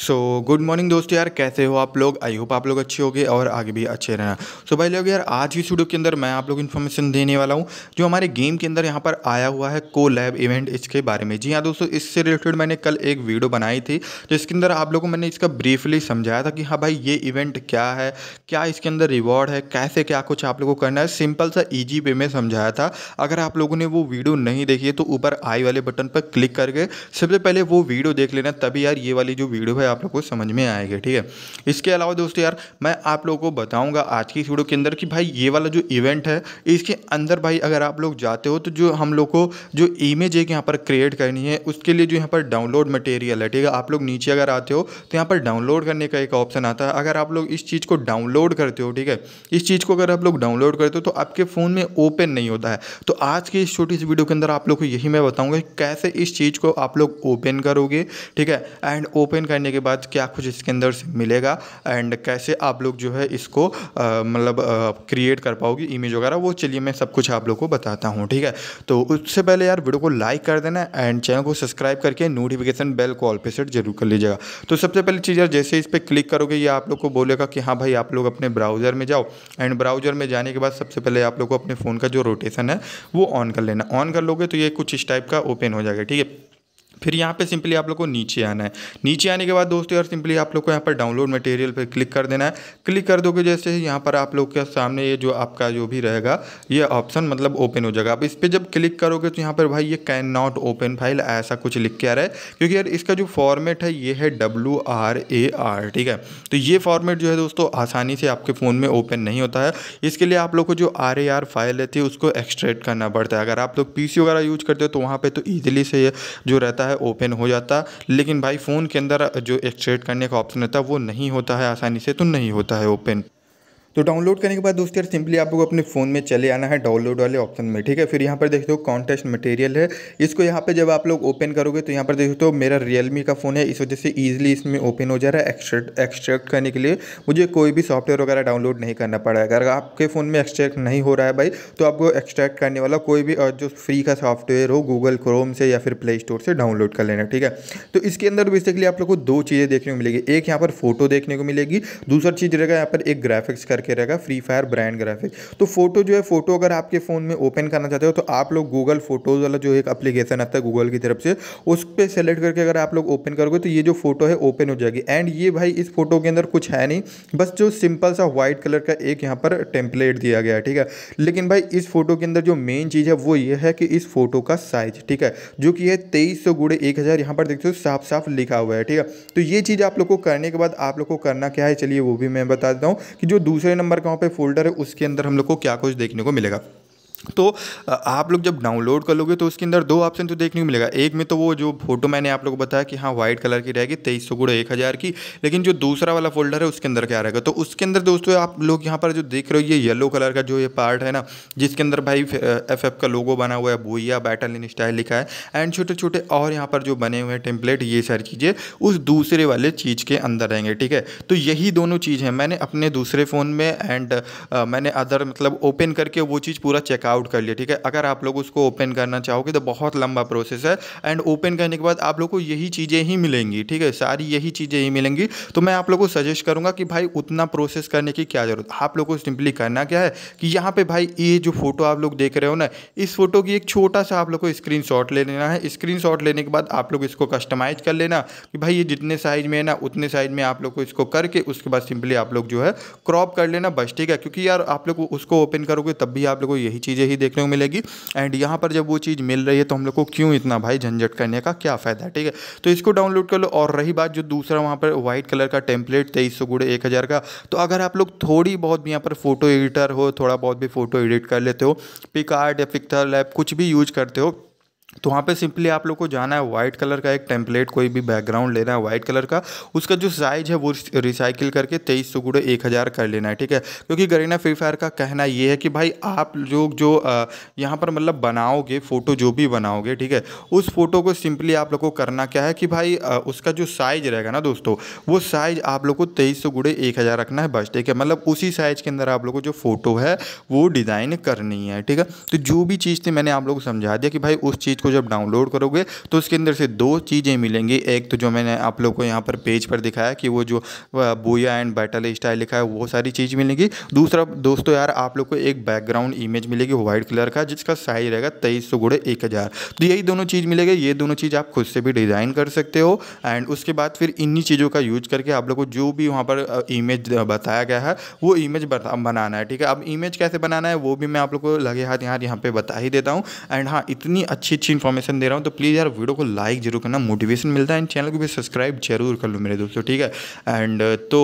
so good morning दोस्तों यार कैसे हो आप लोग आई होप आप लोग अच्छे होगे और आगे भी अच्छे रहना सो so, भाई लोग यार आज की वीडियो के अंदर मैं आप लोग इन्फॉर्मेशन देने वाला हूँ जो हमारे गेम के अंदर यहाँ पर आया हुआ है को लैब इवेंट इसके बारे में जी हाँ दोस्तों इससे रिलेटेड मैंने कल एक वीडियो बनाई थी जिसके अंदर आप लोगों को मैंने इसका ब्रीफली समझाया था कि हाँ भाई ये इवेंट क्या है क्या इसके अंदर रिवॉर्ड है कैसे क्या कुछ आप लोग को करना है सिंपल सा ईजी वे में समझाया था अगर आप लोगों ने वो वीडियो नहीं देखी है तो ऊपर आई वाले बटन पर क्लिक करके सबसे पहले वो वीडियो देख लेना तभी यार ये वाली जो वीडियो है है आप लोग को समझ में आएगा ठीक है इसके अलावा दोस्तों यार मैं आप लोगों को बताऊंगा आज की इस वीडियो के अंदर कि भाई ये वाला जो इवेंट है इसके अंदर भाई अगर आप लोग जाते हो तो जो हम लोग को जो इमेज एक यहाँ पर क्रिएट करनी है उसके लिए जो यहाँ पर डाउनलोड मटेरियल है ठीक है आप लोग नीचे अगर आते हो तो यहाँ पर डाउनलोड करने का एक ऑप्शन आता है अगर आप लोग इस चीज़ को डाउनलोड करते हो ठीक है इस चीज़ को अगर आप लोग डाउनलोड करते हो तो आपके फ़ोन में ओपन नहीं होता है तो आज की इस छोटी सी वीडियो के अंदर आप लोग को यही मैं बताऊँगा कैसे इस चीज़ को आप लोग ओपन करोगे ठीक है एंड ओपन करने के बाद क्या कुछ इसके अंदर से मिलेगा एंड कैसे आप लोग जो है इसको मतलब क्रिएट कर पाओगे इमेज वगैरह वो चलिए मैं सब कुछ आप लोग को बताता हूँ ठीक है तो उससे पहले यार वीडियो को लाइक कर देना एंड चैनल को सब्सक्राइब करके नोटिफिकेशन बेल को ऑल पे सेट जरूर कर लीजिएगा तो सबसे पहली चीज़ यार जैसे इस पर क्लिक करोगे ये आप लोग को बोलेगा कि हाँ भाई आप लोग अपने ब्राउज़र में जाओ एंड ब्राउज़र में जाने के बाद सबसे पहले आप लोग को अपने फ़ोन का जो रोटेशन है वो ऑन कर लेना ऑन कर लोगे तो ये कुछ इस टाइप का ओपन हो जाएगा ठीक है फिर यहाँ पे सिंपली आप लोग को नीचे आना है नीचे आने के बाद दोस्तों यार सिंपली आप लोग को यहाँ पर डाउनलोड मटेरियल पे क्लिक कर देना है क्लिक कर दोगे जैसे ही यहाँ पर आप लोग के सामने ये जो आपका जो भी रहेगा ये ऑप्शन मतलब ओपन हो जाएगा अब इस पर जब क्लिक करोगे तो यहाँ पर भाई ये कैन नॉट ओपन फाइल ऐसा कुछ लिख के आ रहा है क्योंकि यार इसका जो फॉर्मेट है ये है डब्ल्यू आर ए आर ठीक है तो ये फॉर्मेट जो है दोस्तों आसानी से आपके फ़ोन में ओपन नहीं होता है इसके लिए आप लोग को जो आर ए आर फाइल रहती है उसको एक्सट्रैक्ट करना पड़ता है अगर आप लोग पी सी वगैरह यूज करते हो तो वहाँ पर तो ईजिली से ये जो रहता है जाता है ओपन हो जाता लेकिन भाई फ़ोन के अंदर जो एक्सट्रेट करने का ऑप्शन होता है वो नहीं होता है आसानी से तो नहीं होता है ओपन तो डाउनलोड करने के बाद दोस्तों यार सिंपली लोग अपने फ़ोन में चले आना है डाउनलोड वाले ऑप्शन में ठीक है फिर यहाँ पर देख दो कॉन्टेस्ट मटेरियल है इसको यहाँ पे जब आप लोग ओपन करोगे तो यहाँ पर देख दो मेरा रियलमी का फ़ोन है इस वजह से ईजिली इसमें ओपन हो जा रहा है एक्सट्रैक्ट एक्सट्रैक्ट करने के लिए मुझे कोई भी सॉफ्टवेयर वगैरह डाउनलोड नहीं करना पड़ा अगर आपके फ़ोन में एक्सट्रैक्ट नहीं हो रहा है भाई तो आपको एक्सट्रैक्ट करने वाला कोई भी जो फ्री का सॉफ्टवेयर हो गूगल क्रोम से या फिर प्ले स्टोर से डाउनलोड कर लेना ठीक है तो इसके अंदर बेसिकली आप लोग को दो चीज़ें देखने को मिलेगी एक यहाँ पर फोटो देखने को मिलेगी दूसरी चीज़ रहेगा यहाँ पर एक ग्राफिक्स कर करके रहेगा फ्री फायर ब्रांड ग्राफिक तो फोटो जो है फोटो अगर आपके फ़ोन में ओपन करना चाहते हो तो आप लोग गूगल फोटोज़ वाला जो एक अप्लीकेशन आता है गूगल की तरफ से उस पर सेलेक्ट करके अगर आप लोग ओपन करोगे तो ये जो फोटो है ओपन हो जाएगी एंड ये भाई इस फोटो के अंदर कुछ है नहीं बस जो सिंपल सा व्हाइट कलर का एक यहाँ पर टेम्पलेट दिया गया ठीक है लेकिन भाई इस फोटो के अंदर जो मेन चीज़ है वो ये है कि इस फोटो का साइज ठीक है जो कि है तेईस सौ गुड़े एक हज़ार यहाँ पर देखते हो साफ साफ लिखा हुआ है ठीक है तो ये चीज़ आप लोग को करने के बाद आप लोग को करना क्या है चलिए वो भी मैं बता देता हूँ कि जो दूसरे दूसरे नंबर का वहाँ पे फोल्डर है उसके अंदर हम लोग को क्या कुछ देखने को मिलेगा तो आप लोग जब डाउनलोड कर लोगे तो उसके अंदर दो ऑप्शन तो देखने को मिलेगा एक में तो वो जो फोटो मैंने आप लोगों को बताया कि हाँ व्हाइट कलर की रहेगी तेईस सौ गुड़ एक हज़ार की लेकिन जो दूसरा वाला फोल्डर है उसके अंदर क्या रहेगा तो उसके अंदर दोस्तों आप लोग यहाँ पर जो देख रहे हो ये येलो कलर का जो ये पार्ट है ना जिसके अंदर भाई एफ का लोगो बना हुआ है बोइया बैटल इन स्टाइल लिखा है एंड छोटे छोटे और यहाँ पर जो बने हुए हैं टेम्पलेट ये सारी चीज़ें उस दूसरे वाले चीज़ के अंदर रहेंगे ठीक है तो यही दोनों चीज़ हैं मैंने अपने दूसरे फ़ोन में एंड मैंने अदर मतलब ओपन करके वो चीज़ पूरा चेकआउट आउट कर लिया ठीक है अगर आप लोग उसको ओपन करना चाहोगे तो बहुत लंबा प्रोसेस है एंड ओपन करने के बाद आप लोग को यही चीज़ें ही मिलेंगी ठीक है सारी यही चीज़ें ही मिलेंगी तो मैं आप लोग को सजेस्ट करूँगा कि भाई उतना प्रोसेस करने की क्या ज़रूरत आप लोग को सिंपली करना क्या है कि यहाँ पर भाई ये जो फोटो आप लोग देख रहे हो ना इस फोटो की एक छोटा सा आप लोग को स्क्रीन ले लेना है स्क्रीन लेने के बाद आप लोग इसको कस्टमाइज कर लेना कि भाई ये जितने साइज़ में है ना उतने साइज़ में आप लोग को इसको करके उसके बाद सिंपली आप लोग जो है क्रॉप कर लेना बस ठीक है क्योंकि यार आप लोग उसको ओपन करोगे तब भी आप लोगों को यही चीज़ें चीज़ें ही देखने को मिलेगी एंड यहाँ पर जब वो चीज़ मिल रही है तो हम लोग को क्यों इतना भाई झंझट करने का क्या फ़ायदा ठीक है तो इसको डाउनलोड कर लो और रही बात जो दूसरा वहाँ पर वाइट कलर का टेम्पलेट तेईस सौ गुड़े एक हज़ार का तो अगर आप लोग थोड़ी बहुत भी यहाँ पर फोटो एडिटर हो थोड़ा बहुत भी फोटो एडिट कर लेते हो पिकार्ड या पिक्टर लैब कुछ भी यूज करते हो तो वहाँ पे सिंपली आप लोग को जाना है वाइट कलर का एक टेम्पलेट कोई भी बैकग्राउंड लेना है वाइट कलर का उसका जो साइज है वो रिसाइकिल करके तेईस सौ गुड़े एक हज़ार कर लेना है ठीक है क्योंकि गरीना फ्री फायर का कहना ये है कि भाई आप लोग जो यहाँ पर मतलब बनाओगे फ़ोटो जो भी बनाओगे ठीक है उस फ़ोटो को सिंपली आप लोग को करना क्या है कि भाई उसका जो साइज रहेगा ना दोस्तों वो साइज आप लोग को तेईस सौ गुड़े एक हज़ार रखना है बस ठीक है मतलब उसी साइज़ के अंदर आप लोग को जो फ़ोटो है वो डिज़ाइन करनी है ठीक है तो जो भी चीज़ थी मैंने आप लोग को समझा दिया कि भाई उस चीज़ को जब डाउनलोड करोगे तो उसके अंदर से दो चीज़ें मिलेंगी एक तो जो मैंने आप लोग को यहाँ पर पेज पर दिखाया कि वो जो बोया एंड बैटल स्टाइल लिखा है वो सारी चीज़ मिलेगी दूसरा दोस्तों यार आप लोग को एक बैकग्राउंड इमेज मिलेगी व्हाइट कलर का जिसका साइज रहेगा तेईस सौ गुड़े एक हज़ार तो यही दोनों चीज़ मिलेगी ये दोनों चीज़ आप खुद से भी डिज़ाइन कर सकते हो एंड उसके बाद फिर इन्हीं चीज़ों का यूज करके आप लोग को जो भी वहाँ पर इमेज बताया गया है वो इमेज बनाना है ठीक है अब इमेज कैसे बनाना है वो भी मैं आप लोग को लगे हाथ यहाँ यहाँ पे बता ही देता हूँ एंड हाँ इतनी अच्छी अच्छी इन्फॉर्मेशन दे रहा हूँ तो प्लीज़ यार वीडियो को लाइक जरूर करना मोटिवेशन मिलता है एंड चैनल को भी सब्सक्राइब जरूर कर लो मेरे दोस्तों ठीक है एंड तो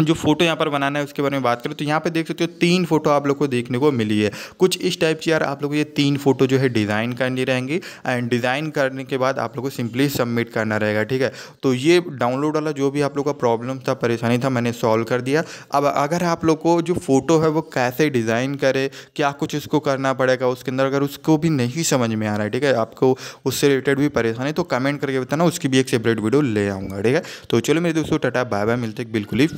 जो फोटो यहाँ पर बनाना है उसके बारे में बात करें तो यहाँ पे देख सकते हो तीन फोटो आप लोग को देखने को मिली है कुछ इस टाइप की यार आप लोग ये तीन फोटो जो है डिज़ाइन करनी रहेंगी एंड डिज़ाइन करने के बाद आप लोग को सिंपली सबमिट करना रहेगा ठीक है तो ये डाउनलोड वाला जो भी आप लोग का प्रॉब्लम था परेशानी था मैंने सॉल्व कर दिया अब अगर आप लोग को जो फ़ोटो है वो कैसे डिज़ाइन करे क्या कुछ उसको करना पड़ेगा उसके अंदर अगर उसको भी नहीं समझ में आ रहा है ठीक है आपको उससे रिलेटेड भी परेशानी तो कमेंट करके बताना उसकी भी एक सेपरेट वीडियो ले आऊँगा ठीक है तो चलो मेरे दोस्तों टाटा बाय बाय मिलते बिल्कुल ही